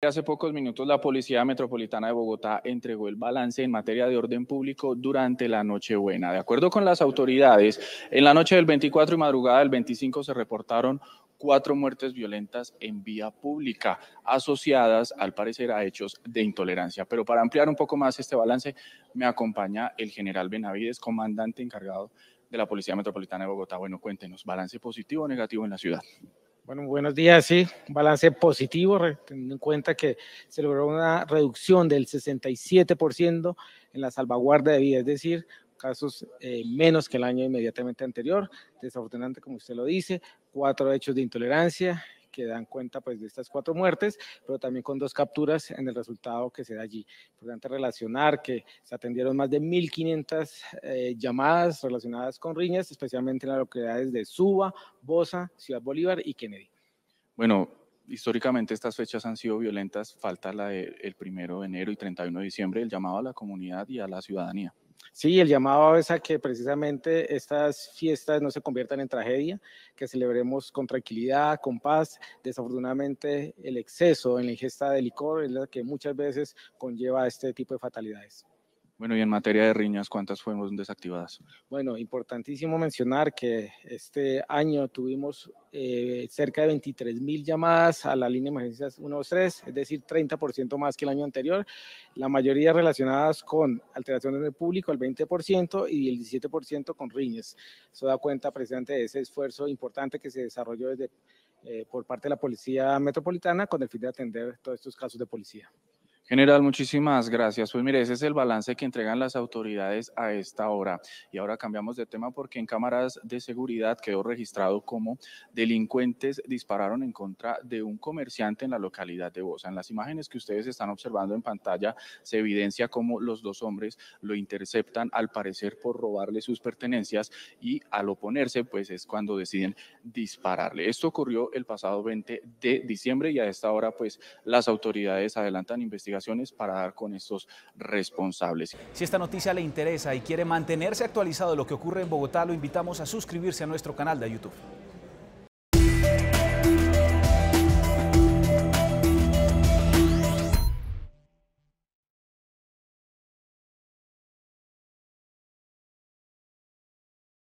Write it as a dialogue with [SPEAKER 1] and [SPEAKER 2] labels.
[SPEAKER 1] Hace pocos minutos la Policía Metropolitana de Bogotá entregó el balance en materia de orden público durante la Nochebuena. De acuerdo con las autoridades, en la noche del 24 y madrugada del 25 se reportaron cuatro muertes violentas en vía pública, asociadas al parecer a hechos de intolerancia. Pero para ampliar un poco más este balance, me acompaña el general Benavides, comandante encargado de la Policía Metropolitana de Bogotá. Bueno, cuéntenos, balance positivo o negativo en la ciudad.
[SPEAKER 2] Bueno, buenos días, sí, balance positivo, teniendo en cuenta que se logró una reducción del 67% en la salvaguarda de vida, es decir, casos eh, menos que el año inmediatamente anterior. Desafortunadamente, como usted lo dice, cuatro hechos de intolerancia, que dan cuenta pues de estas cuatro muertes, pero también con dos capturas en el resultado que se da allí. Importante relacionar que se atendieron más de 1.500 eh, llamadas relacionadas con riñas, especialmente en las localidades de Suba, Bosa, Ciudad Bolívar y Kennedy.
[SPEAKER 1] Bueno, históricamente estas fechas han sido violentas, falta la del primero de enero y 31 de diciembre, el llamado a la comunidad y a la ciudadanía. Sí, el llamado es a que precisamente estas fiestas no se conviertan en tragedia,
[SPEAKER 2] que celebremos con tranquilidad, con paz. Desafortunadamente, el exceso en la ingesta de licor es la que muchas veces conlleva este tipo de fatalidades.
[SPEAKER 1] Bueno, y en materia de riñas, ¿cuántas fuimos desactivadas?
[SPEAKER 2] Bueno, importantísimo mencionar que este año tuvimos eh, cerca de 23 mil llamadas a la línea de emergencias 123, es decir, 30% más que el año anterior, la mayoría relacionadas con alteraciones del público, el 20% y el 17% con riñas. Eso da cuenta Presidente, de ese esfuerzo importante que se desarrolló desde, eh, por parte de la Policía Metropolitana con el fin de atender todos estos casos de policía.
[SPEAKER 1] General, muchísimas gracias. Pues mire, ese es el balance que entregan las autoridades a esta hora. Y ahora cambiamos de tema porque en cámaras de seguridad quedó registrado cómo delincuentes dispararon en contra de un comerciante en la localidad de Bosa. En las imágenes que ustedes están observando en pantalla se evidencia cómo los dos hombres lo interceptan al parecer por robarle sus pertenencias y al oponerse pues es cuando deciden dispararle. Esto ocurrió el pasado 20 de diciembre y a esta hora pues las autoridades adelantan investigación para dar con estos responsables. Si esta noticia le interesa
[SPEAKER 2] y quiere mantenerse actualizado de lo que ocurre en Bogotá, lo invitamos a suscribirse a nuestro canal de YouTube.